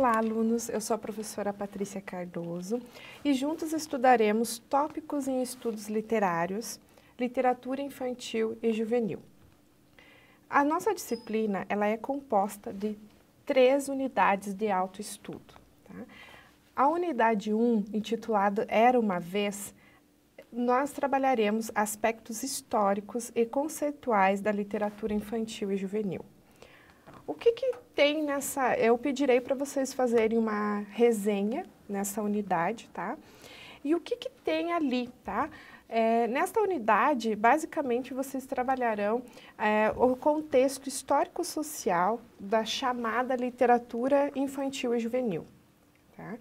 Olá, alunos! Eu sou a professora Patrícia Cardoso e juntos estudaremos tópicos em estudos literários, literatura infantil e juvenil. A nossa disciplina ela é composta de três unidades de autoestudo. Tá? A unidade 1, um, intitulada Era uma Vez, nós trabalharemos aspectos históricos e conceituais da literatura infantil e juvenil. O que, que tem nessa. Eu pedirei para vocês fazerem uma resenha nessa unidade, tá? E o que, que tem ali, tá? É, nesta unidade, basicamente, vocês trabalharão é, o contexto histórico-social da chamada literatura infantil e juvenil. Tá?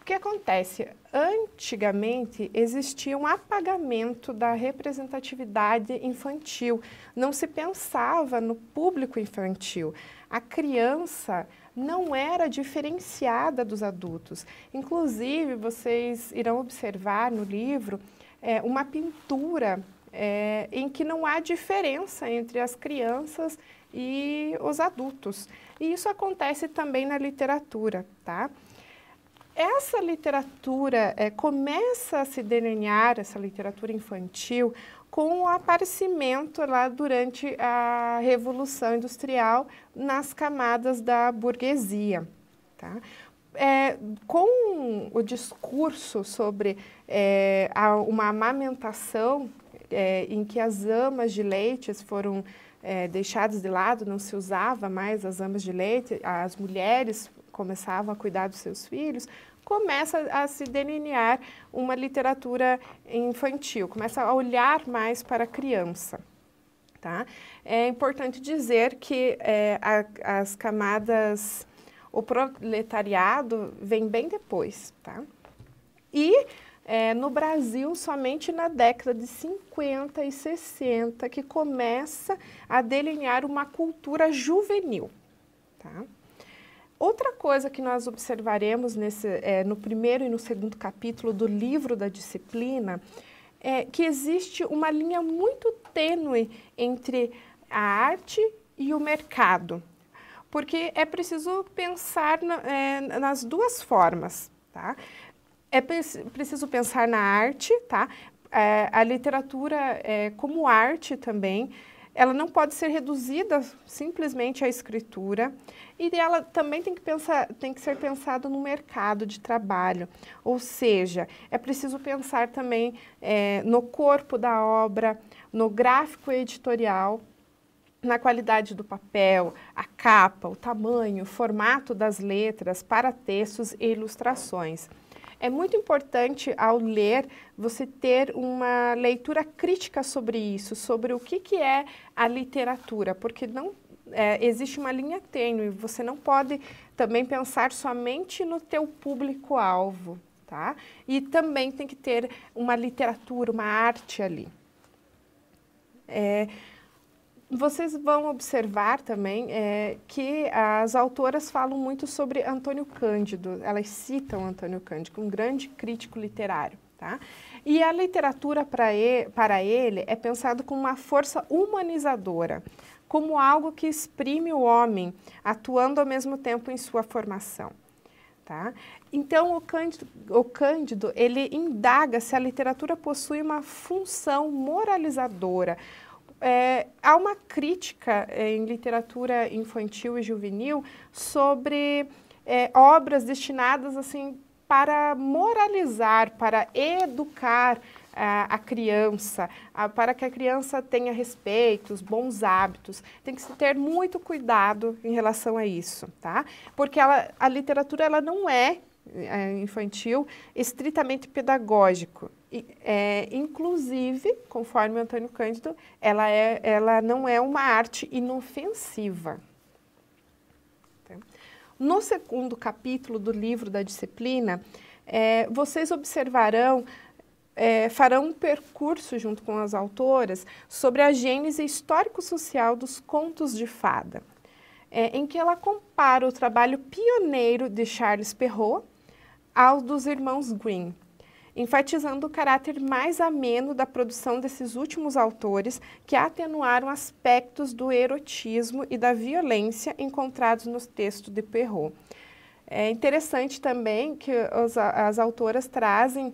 O que acontece? Antigamente existia um apagamento da representatividade infantil, não se pensava no público infantil. A criança não era diferenciada dos adultos. Inclusive, vocês irão observar no livro é, uma pintura é, em que não há diferença entre as crianças e os adultos. E isso acontece também na literatura, tá? Essa literatura é, começa a se delinear, essa literatura infantil, com o aparecimento lá durante a Revolução Industrial nas camadas da burguesia. Tá? É, com o discurso sobre é, a, uma amamentação é, em que as amas de leites foram deixadas de lado, não se usava mais as amas de leite, as mulheres começavam a cuidar dos seus filhos, começa a se delinear uma literatura infantil, começa a olhar mais para a criança. Tá? É importante dizer que é, a, as camadas, o proletariado vem bem depois. Tá? E é, no Brasil, somente na década de 50 e 60 que começa a delinear uma cultura juvenil. Tá? Outra coisa que nós observaremos nesse, é, no primeiro e no segundo capítulo do livro da disciplina é que existe uma linha muito tênue entre a arte e o mercado, porque é preciso pensar na, é, nas duas formas, tá? É preciso pensar na arte, tá? É, a literatura é, como arte também, ela não pode ser reduzida simplesmente à escritura e ela também tem que, pensar, tem que ser pensado no mercado de trabalho, ou seja, é preciso pensar também é, no corpo da obra, no gráfico editorial, na qualidade do papel, a capa, o tamanho, o formato das letras para textos e ilustrações. É muito importante, ao ler, você ter uma leitura crítica sobre isso, sobre o que, que é a literatura, porque não é, existe uma linha tênue, você não pode também pensar somente no teu público-alvo, tá? E também tem que ter uma literatura, uma arte ali. É, vocês vão observar também é, que as autoras falam muito sobre Antônio Cândido, elas citam Antônio Cândido, é um grande crítico literário. Tá? E a literatura ele, para ele é pensado como uma força humanizadora, como algo que exprime o homem, atuando ao mesmo tempo em sua formação. Tá? Então, o Cândido, o Cândido ele indaga se a literatura possui uma função moralizadora, é, há uma crítica é, em literatura infantil e juvenil sobre é, obras destinadas assim para moralizar, para educar a, é, a criança, a, para que a criança tenha respeitos, bons hábitos. Tem que se ter muito cuidado em relação a isso, tá? Porque ela, a literatura ela não é é, infantil estritamente pedagógico. E, é, inclusive, conforme Antônio Cândido, ela, é, ela não é uma arte inofensiva. Tá? No segundo capítulo do livro da disciplina, é, vocês observarão, é, farão um percurso junto com as autoras sobre a gênese histórico-social dos contos de fada é, em que ela compara o trabalho pioneiro de Charles Perrault ao dos irmãos Green, enfatizando o caráter mais ameno da produção desses últimos autores que atenuaram aspectos do erotismo e da violência encontrados nos textos de Perrault. É interessante também que os, as autoras trazem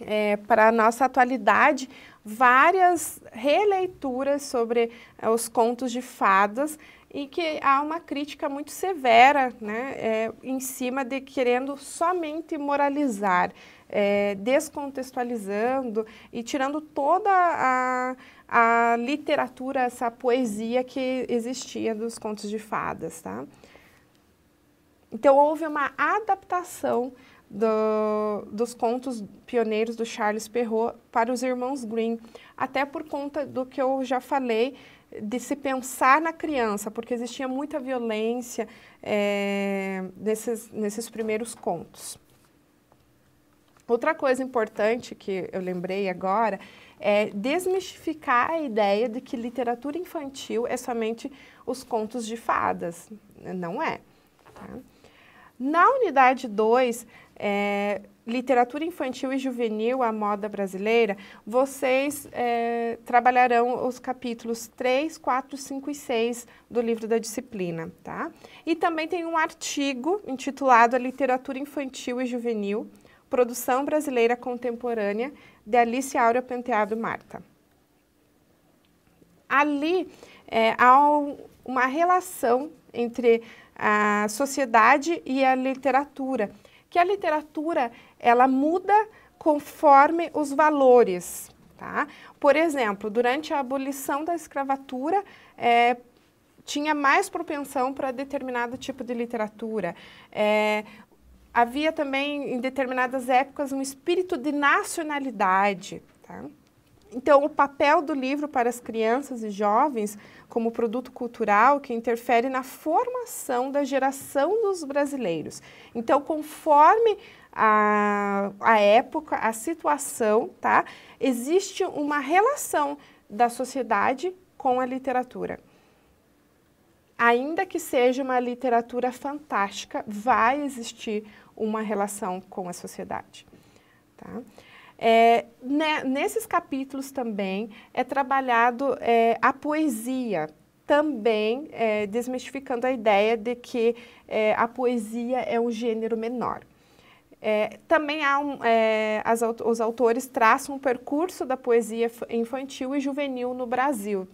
é, para a nossa atualidade várias releituras sobre é, os contos de fadas e que há uma crítica muito severa né, é, em cima de querendo somente moralizar, é, descontextualizando e tirando toda a, a literatura, essa poesia que existia dos contos de fadas. Tá? Então, houve uma adaptação do, dos contos pioneiros do Charles Perrault para os irmãos Green, até por conta do que eu já falei de se pensar na criança, porque existia muita violência é, nesses, nesses primeiros contos. Outra coisa importante que eu lembrei agora é desmistificar a ideia de que literatura infantil é somente os contos de fadas. Não é. Tá? Na unidade 2, é, literatura infantil e juvenil à moda brasileira, vocês é, trabalharão os capítulos 3, 4, 5 e 6 do livro da disciplina, tá? E também tem um artigo intitulado A Literatura Infantil e Juvenil, Produção Brasileira Contemporânea, de Alice Áurea Penteado Marta. Ali é, há uma relação entre a sociedade e a literatura que a literatura ela muda conforme os valores. Tá? Por exemplo, durante a abolição da escravatura, é, tinha mais propensão para determinado tipo de literatura. É, havia também, em determinadas épocas, um espírito de nacionalidade. Tá? Então, o papel do livro para as crianças e jovens como produto cultural que interfere na formação da geração dos brasileiros. Então, conforme a, a época, a situação, tá? Existe uma relação da sociedade com a literatura. Ainda que seja uma literatura fantástica, vai existir uma relação com a sociedade. Tá? É, né, nesses capítulos também é trabalhado é, a poesia, também é, desmistificando a ideia de que é, a poesia é um gênero menor. É, também há um, é, as, os autores traçam o um percurso da poesia infantil e juvenil no Brasil.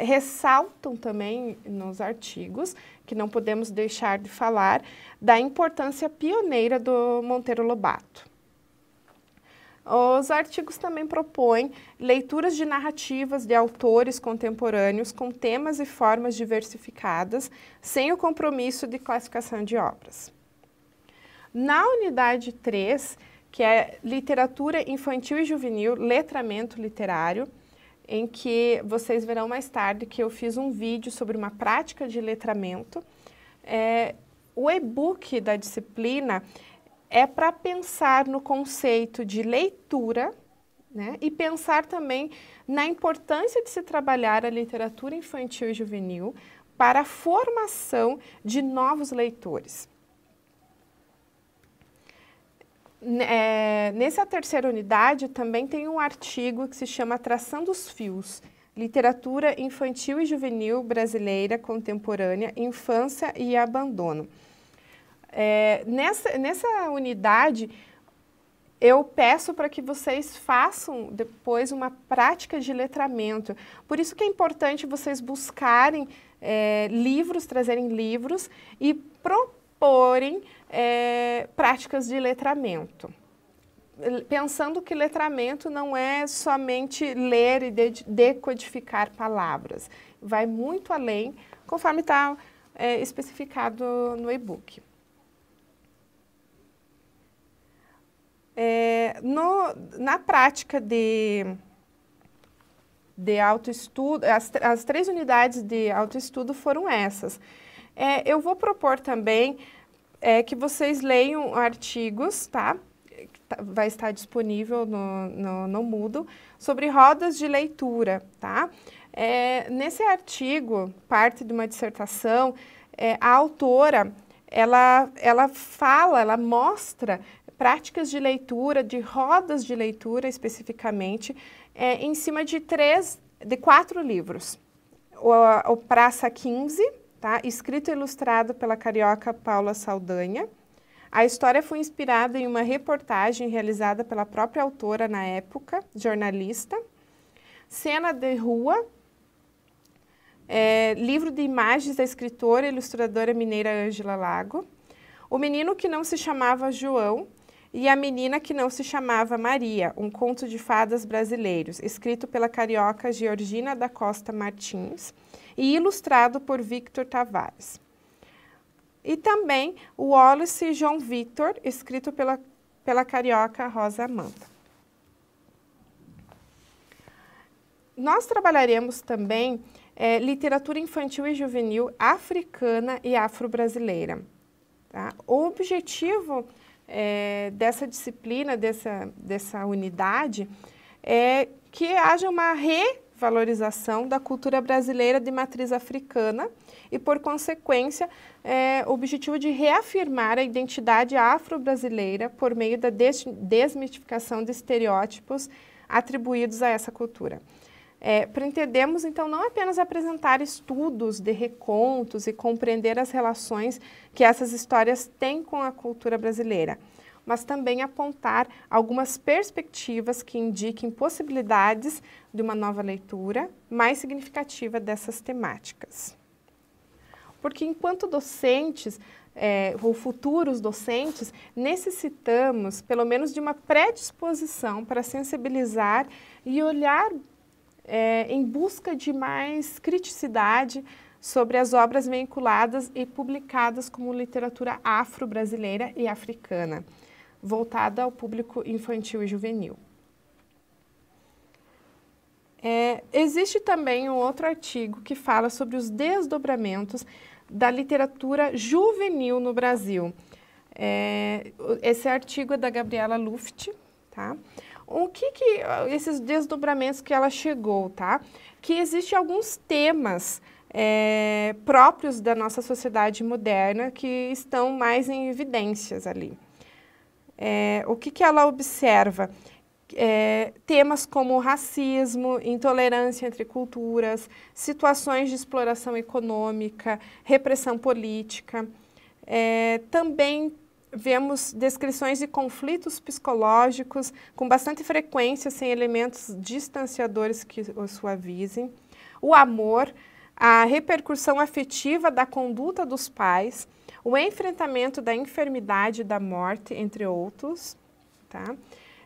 ressaltam também nos artigos, que não podemos deixar de falar, da importância pioneira do Monteiro Lobato. Os artigos também propõem leituras de narrativas de autores contemporâneos com temas e formas diversificadas, sem o compromisso de classificação de obras. Na unidade 3, que é Literatura Infantil e Juvenil, Letramento Literário, em que vocês verão mais tarde que eu fiz um vídeo sobre uma prática de letramento. É, o e-book da disciplina é para pensar no conceito de leitura né, e pensar também na importância de se trabalhar a literatura infantil e juvenil para a formação de novos leitores. É, nessa terceira unidade também tem um artigo que se chama Traçando os Fios, Literatura Infantil e Juvenil Brasileira Contemporânea, Infância e Abandono. É, nessa, nessa unidade, eu peço para que vocês façam depois uma prática de letramento. Por isso que é importante vocês buscarem é, livros, trazerem livros e proporem é, práticas de letramento. Pensando que letramento não é somente ler e decodificar palavras, vai muito além, conforme está é, especificado no e-book. É, no, na prática de, de autoestudo, as, as três unidades de autoestudo foram essas. É, eu vou propor também é, que vocês leiam artigos, tá? tá vai estar disponível no, no, no Mudo, sobre rodas de leitura, tá? É, nesse artigo, parte de uma dissertação, é, a autora, ela, ela fala, ela mostra práticas de leitura, de rodas de leitura especificamente, é, em cima de três, de quatro livros. O, o Praça 15, tá? escrito e ilustrado pela carioca Paula Saldanha. A história foi inspirada em uma reportagem realizada pela própria autora na época, jornalista. Cena de Rua, é, livro de imagens da escritora e ilustradora mineira Ângela Lago. O menino que não se chamava João, e A Menina que Não Se Chamava Maria, um conto de fadas brasileiros, escrito pela carioca Georgina da Costa Martins e ilustrado por Victor Tavares. E também o Wallace João Victor, escrito pela, pela carioca Rosa Manta. Nós trabalharemos também é, literatura infantil e juvenil africana e afro-brasileira. Tá? O objetivo é, dessa disciplina, dessa, dessa unidade, é que haja uma revalorização da cultura brasileira de matriz africana e, por consequência, é, o objetivo de reafirmar a identidade afro-brasileira por meio da desmistificação de estereótipos atribuídos a essa cultura. É, pretendemos, então, não apenas apresentar estudos de recontos e compreender as relações que essas histórias têm com a cultura brasileira, mas também apontar algumas perspectivas que indiquem possibilidades de uma nova leitura mais significativa dessas temáticas. Porque, enquanto docentes, é, ou futuros docentes, necessitamos pelo menos de uma predisposição para sensibilizar e olhar é, em busca de mais criticidade sobre as obras veiculadas e publicadas como literatura afro-brasileira e africana, voltada ao público infantil e juvenil. É, existe também um outro artigo que fala sobre os desdobramentos da literatura juvenil no Brasil. É, esse artigo é da Gabriela Luft, tá? o que que esses desdobramentos que ela chegou, tá? Que existe alguns temas é, próprios da nossa sociedade moderna que estão mais em evidências ali. É, o que, que ela observa? É, temas como racismo, intolerância entre culturas, situações de exploração econômica, repressão política. É, também vemos descrições de conflitos psicológicos com bastante frequência, sem elementos distanciadores que o suavizem. O amor, a repercussão afetiva da conduta dos pais, o enfrentamento da enfermidade e da morte, entre outros. Tá?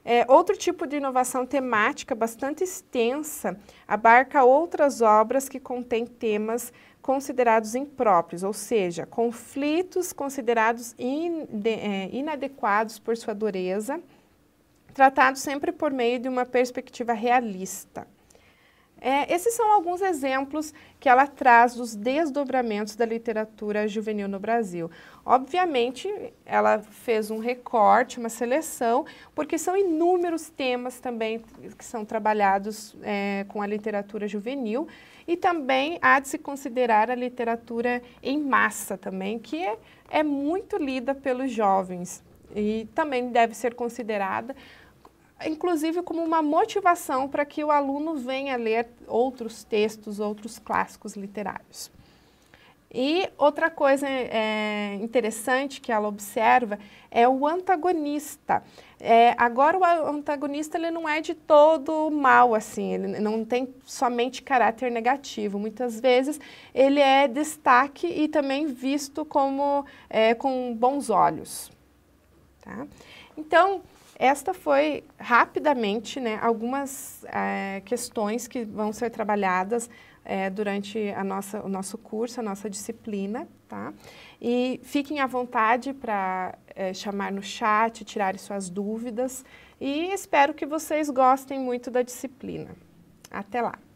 É, outro tipo de inovação temática bastante extensa abarca outras obras que contêm temas considerados impróprios, ou seja, conflitos considerados in, de, é, inadequados por sua dureza, tratados sempre por meio de uma perspectiva realista. É, esses são alguns exemplos que ela traz dos desdobramentos da literatura juvenil no Brasil. Obviamente, ela fez um recorte, uma seleção, porque são inúmeros temas também que são trabalhados é, com a literatura juvenil. E também há de se considerar a literatura em massa também, que é, é muito lida pelos jovens e também deve ser considerada inclusive como uma motivação para que o aluno venha ler outros textos, outros clássicos literários. E outra coisa é, interessante que ela observa é o antagonista. É, agora o antagonista ele não é de todo mal assim, ele não tem somente caráter negativo. Muitas vezes ele é destaque e também visto como é, com bons olhos. Tá? Então esta foi rapidamente né, algumas é, questões que vão ser trabalhadas é, durante a nossa, o nosso curso, a nossa disciplina, tá? E fiquem à vontade para é, chamar no chat, tirarem suas dúvidas e espero que vocês gostem muito da disciplina. Até lá!